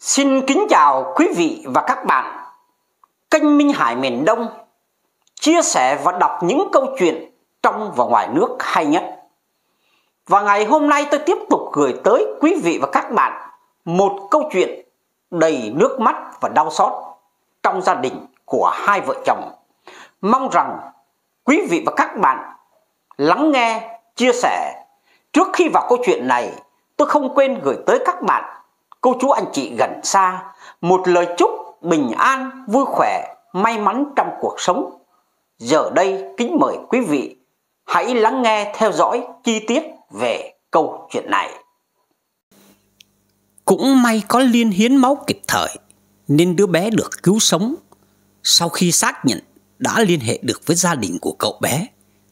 Xin kính chào quý vị và các bạn. Kênh Minh Hải miền Đông chia sẻ và đọc những câu chuyện trong và ngoài nước hay nhất. Và ngày hôm nay tôi tiếp tục gửi tới quý vị và các bạn một câu chuyện đầy nước mắt và đau xót trong gia đình của hai vợ chồng. Mong rằng quý vị và các bạn lắng nghe, chia sẻ. Trước khi vào câu chuyện này, tôi không quên gửi tới các bạn cô chú anh chị gần xa một lời chúc bình an, vui khỏe, may mắn trong cuộc sống. Giờ đây kính mời quý vị hãy lắng nghe theo dõi chi tiết về câu chuyện này. Cũng may có liên hiến máu kịp thời nên đứa bé được cứu sống. Sau khi xác nhận đã liên hệ được với gia đình của cậu bé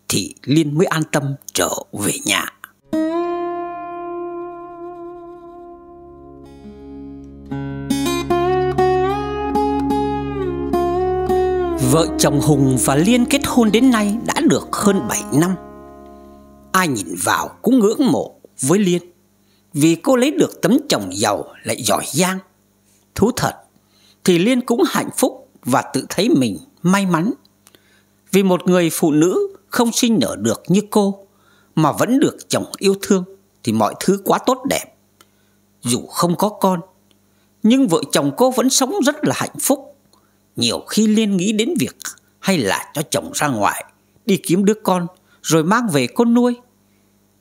thì Liên mới an tâm trở về nhà. Vợ chồng Hùng và Liên kết hôn đến nay đã được hơn 7 năm Ai nhìn vào cũng ngưỡng mộ với Liên Vì cô lấy được tấm chồng giàu lại giỏi giang Thú thật Thì Liên cũng hạnh phúc và tự thấy mình may mắn Vì một người phụ nữ không sinh nở được như cô Mà vẫn được chồng yêu thương Thì mọi thứ quá tốt đẹp Dù không có con Nhưng vợ chồng cô vẫn sống rất là hạnh phúc nhiều khi Liên nghĩ đến việc hay là cho chồng ra ngoài đi kiếm đứa con rồi mang về con nuôi.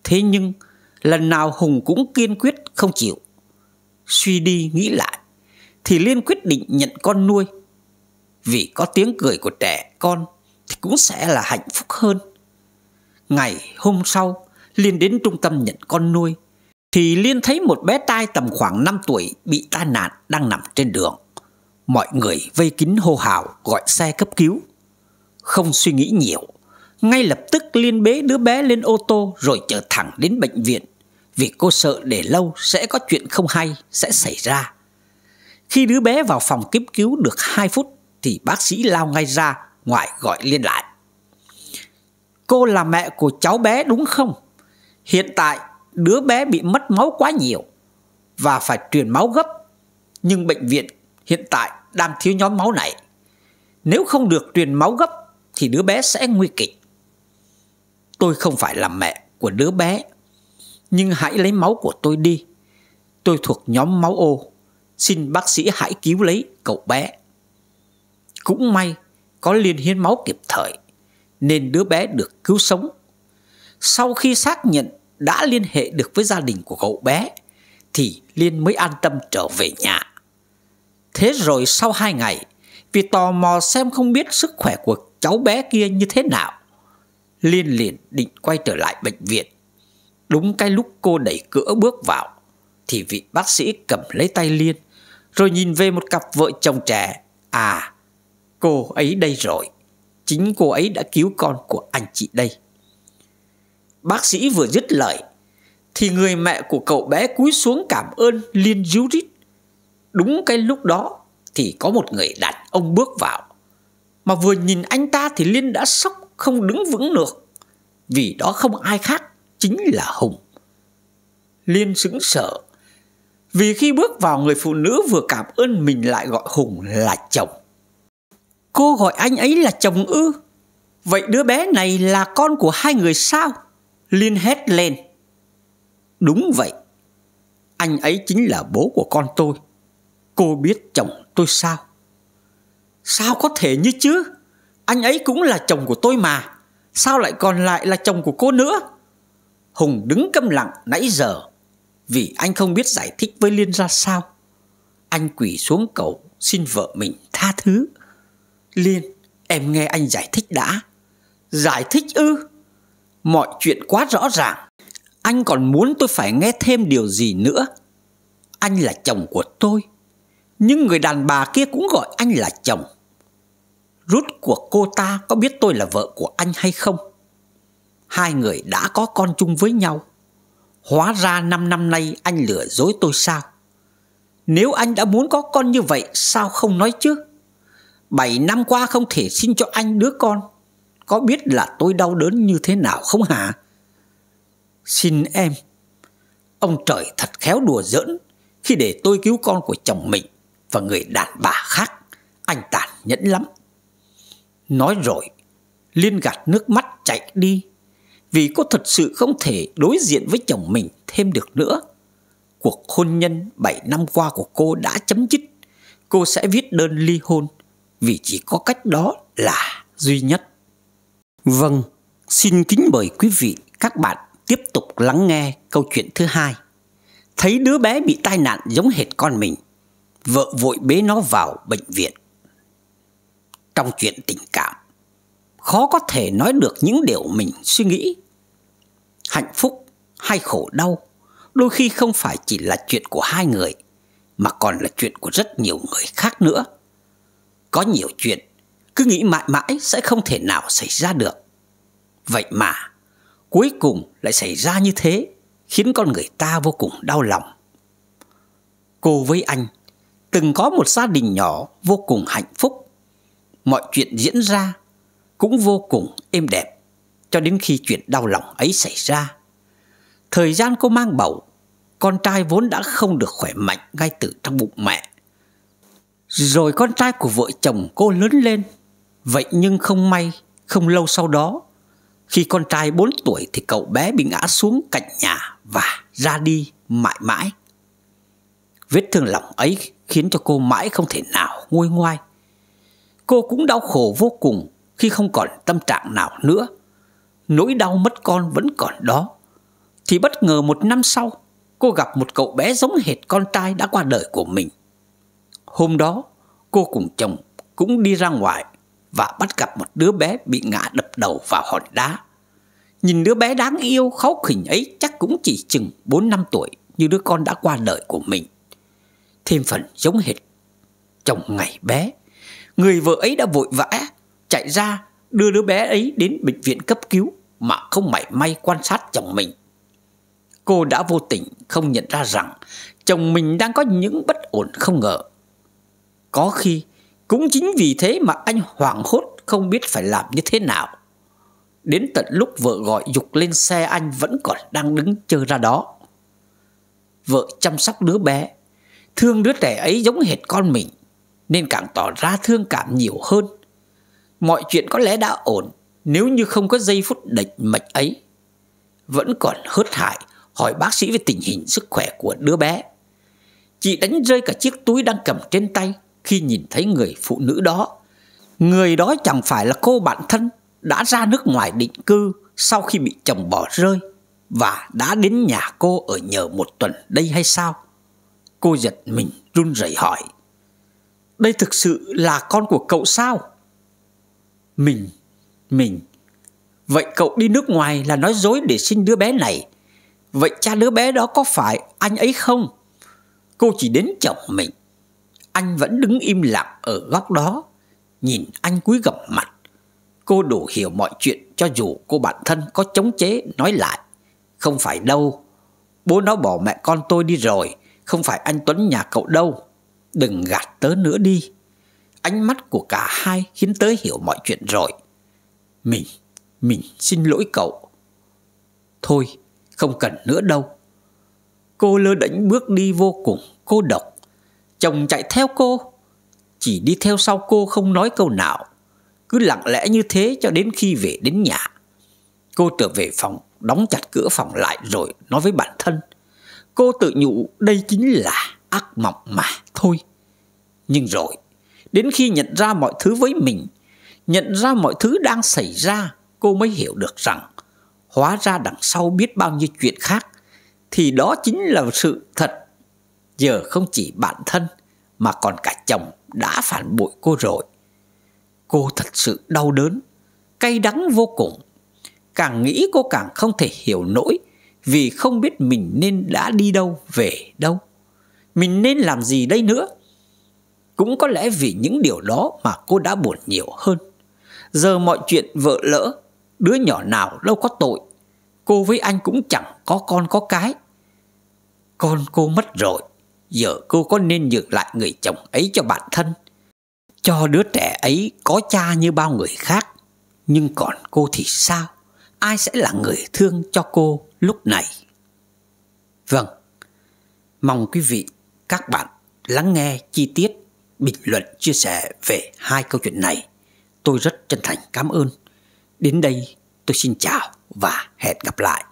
Thế nhưng lần nào Hùng cũng kiên quyết không chịu. Suy đi nghĩ lại thì Liên quyết định nhận con nuôi. Vì có tiếng cười của trẻ con thì cũng sẽ là hạnh phúc hơn. Ngày hôm sau Liên đến trung tâm nhận con nuôi thì Liên thấy một bé trai tầm khoảng 5 tuổi bị tai nạn đang nằm trên đường. Mọi người vây kín hô hào gọi xe cấp cứu Không suy nghĩ nhiều Ngay lập tức Liên bế đứa bé lên ô tô Rồi chở thẳng đến bệnh viện Vì cô sợ để lâu sẽ có chuyện không hay Sẽ xảy ra Khi đứa bé vào phòng cấp cứu được 2 phút Thì bác sĩ lao ngay ra Ngoại gọi Liên lại Cô là mẹ của cháu bé đúng không? Hiện tại đứa bé bị mất máu quá nhiều Và phải truyền máu gấp Nhưng bệnh viện hiện tại đang thiếu nhóm máu này. Nếu không được truyền máu gấp thì đứa bé sẽ nguy kịch. Tôi không phải là mẹ của đứa bé, nhưng hãy lấy máu của tôi đi. Tôi thuộc nhóm máu ô, xin bác sĩ hãy cứu lấy cậu bé. Cũng may có liên hiến máu kịp thời nên đứa bé được cứu sống. Sau khi xác nhận đã liên hệ được với gia đình của cậu bé thì Liên mới an tâm trở về nhà. Thế rồi sau hai ngày, vì tò mò xem không biết sức khỏe của cháu bé kia như thế nào, Liên liền định quay trở lại bệnh viện. Đúng cái lúc cô đẩy cửa bước vào, thì vị bác sĩ cầm lấy tay Liên, rồi nhìn về một cặp vợ chồng trẻ. À, cô ấy đây rồi. Chính cô ấy đã cứu con của anh chị đây. Bác sĩ vừa dứt lời, thì người mẹ của cậu bé cúi xuống cảm ơn Liên ríu rít. Đúng cái lúc đó thì có một người đàn ông bước vào. Mà vừa nhìn anh ta thì Liên đã sốc không đứng vững được. Vì đó không ai khác, chính là Hùng. Liên sững sờ. Vì khi bước vào người phụ nữ vừa cảm ơn mình lại gọi Hùng là chồng. Cô gọi anh ấy là chồng ư? Vậy đứa bé này là con của hai người sao? Liên hét lên. Đúng vậy. Anh ấy chính là bố của con tôi. Cô biết chồng tôi sao? Sao có thể như chứ? Anh ấy cũng là chồng của tôi mà. Sao lại còn lại là chồng của cô nữa? Hùng đứng câm lặng nãy giờ vì anh không biết giải thích với Liên ra sao. Anh quỳ xuống cầu xin vợ mình tha thứ. Liên, em nghe anh giải thích đã. Giải thích ư? Mọi chuyện quá rõ ràng. Anh còn muốn tôi phải nghe thêm điều gì nữa? Anh là chồng của tôi nhưng người đàn bà kia cũng gọi anh là chồng Rút của cô ta có biết tôi là vợ của anh hay không? Hai người đã có con chung với nhau Hóa ra 5 năm nay anh lừa dối tôi sao? Nếu anh đã muốn có con như vậy sao không nói chứ? 7 năm qua không thể xin cho anh đứa con Có biết là tôi đau đớn như thế nào không hả? Xin em Ông trời thật khéo đùa giỡn Khi để tôi cứu con của chồng mình và người đàn bà khác Anh tàn nhẫn lắm Nói rồi Liên gạt nước mắt chạy đi Vì cô thật sự không thể đối diện với chồng mình thêm được nữa Cuộc hôn nhân bảy năm qua của cô đã chấm dứt Cô sẽ viết đơn ly hôn Vì chỉ có cách đó là duy nhất Vâng, xin kính mời quý vị các bạn tiếp tục lắng nghe câu chuyện thứ hai Thấy đứa bé bị tai nạn giống hệt con mình vợ vội bế nó vào bệnh viện. Trong chuyện tình cảm, khó có thể nói được những điều mình suy nghĩ. Hạnh phúc hay khổ đau đôi khi không phải chỉ là chuyện của hai người mà còn là chuyện của rất nhiều người khác nữa. Có nhiều chuyện cứ nghĩ mãi mãi sẽ không thể nào xảy ra được. Vậy mà cuối cùng lại xảy ra như thế khiến con người ta vô cùng đau lòng. Cô với anh từng có một gia đình nhỏ vô cùng hạnh phúc. Mọi chuyện diễn ra cũng vô cùng êm đẹp cho đến khi chuyện đau lòng ấy xảy ra. Thời gian cô mang bầu, con trai vốn đã không được khỏe mạnh ngay từ trong bụng mẹ. Rồi con trai của vợ chồng cô lớn lên, vậy nhưng không may, không lâu sau đó, khi con trai 4 tuổi thì cậu bé bị ngã xuống cạnh nhà và ra đi mãi mãi. Vết thương lòng ấy khiến cho cô mãi không thể nào nguôi ngoai. Cô cũng đau khổ vô cùng khi không còn tâm trạng nào nữa. Nỗi đau mất con vẫn còn đó. Thì bất ngờ một năm sau, cô gặp một cậu bé giống hệt con trai đã qua đời của mình. Hôm đó, cô cùng chồng cũng đi ra ngoài và bắt gặp một đứa bé bị ngã đập đầu vào hòn đá. Nhìn đứa bé đáng yêu khóc khỉnh ấy chắc cũng chỉ chừng 4 năm tuổi như đứa con đã qua đời của mình thêm phần giống hệt chồng ngày bé người vợ ấy đã vội vã chạy ra đưa đứa bé ấy đến bệnh viện cấp cứu mà không mảy may quan sát chồng mình cô đã vô tình không nhận ra rằng chồng mình đang có những bất ổn không ngờ có khi cũng chính vì thế mà anh hoảng hốt không biết phải làm như thế nào đến tận lúc vợ gọi dục lên xe anh vẫn còn đang đứng chờ ra đó vợ chăm sóc đứa bé Thương đứa trẻ ấy giống hệt con mình Nên càng tỏ ra thương cảm nhiều hơn Mọi chuyện có lẽ đã ổn Nếu như không có giây phút địch mạch ấy Vẫn còn hớt hại Hỏi bác sĩ về tình hình sức khỏe của đứa bé Chị đánh rơi cả chiếc túi đang cầm trên tay Khi nhìn thấy người phụ nữ đó Người đó chẳng phải là cô bạn thân Đã ra nước ngoài định cư Sau khi bị chồng bỏ rơi Và đã đến nhà cô ở nhờ một tuần đây hay sao Cô giật mình run rẩy hỏi Đây thực sự là con của cậu sao? Mình, mình Vậy cậu đi nước ngoài là nói dối để sinh đứa bé này Vậy cha đứa bé đó có phải anh ấy không? Cô chỉ đến chồng mình Anh vẫn đứng im lặng ở góc đó Nhìn anh cúi gập mặt Cô đủ hiểu mọi chuyện cho dù cô bản thân có chống chế nói lại Không phải đâu Bố nó bỏ mẹ con tôi đi rồi không phải anh Tuấn nhà cậu đâu Đừng gạt tớ nữa đi Ánh mắt của cả hai khiến tớ hiểu mọi chuyện rồi Mình, mình xin lỗi cậu Thôi, không cần nữa đâu Cô lơ đánh bước đi vô cùng cô độc Chồng chạy theo cô Chỉ đi theo sau cô không nói câu nào Cứ lặng lẽ như thế cho đến khi về đến nhà Cô trở về phòng Đóng chặt cửa phòng lại rồi nói với bản thân Cô tự nhủ đây chính là ác mộng mà thôi. Nhưng rồi, đến khi nhận ra mọi thứ với mình, nhận ra mọi thứ đang xảy ra, cô mới hiểu được rằng hóa ra đằng sau biết bao nhiêu chuyện khác thì đó chính là sự thật. Giờ không chỉ bản thân mà còn cả chồng đã phản bội cô rồi. Cô thật sự đau đớn, cay đắng vô cùng. Càng nghĩ cô càng không thể hiểu nổi vì không biết mình nên đã đi đâu về đâu mình nên làm gì đây nữa cũng có lẽ vì những điều đó mà cô đã buồn nhiều hơn giờ mọi chuyện vợ lỡ đứa nhỏ nào đâu có tội cô với anh cũng chẳng có con có cái con cô mất rồi giờ cô có nên nhường lại người chồng ấy cho bản thân cho đứa trẻ ấy có cha như bao người khác nhưng còn cô thì sao ai sẽ là người thương cho cô lúc này vâng mong quý vị các bạn lắng nghe chi tiết bình luận chia sẻ về hai câu chuyện này tôi rất chân thành cảm ơn đến đây tôi xin chào và hẹn gặp lại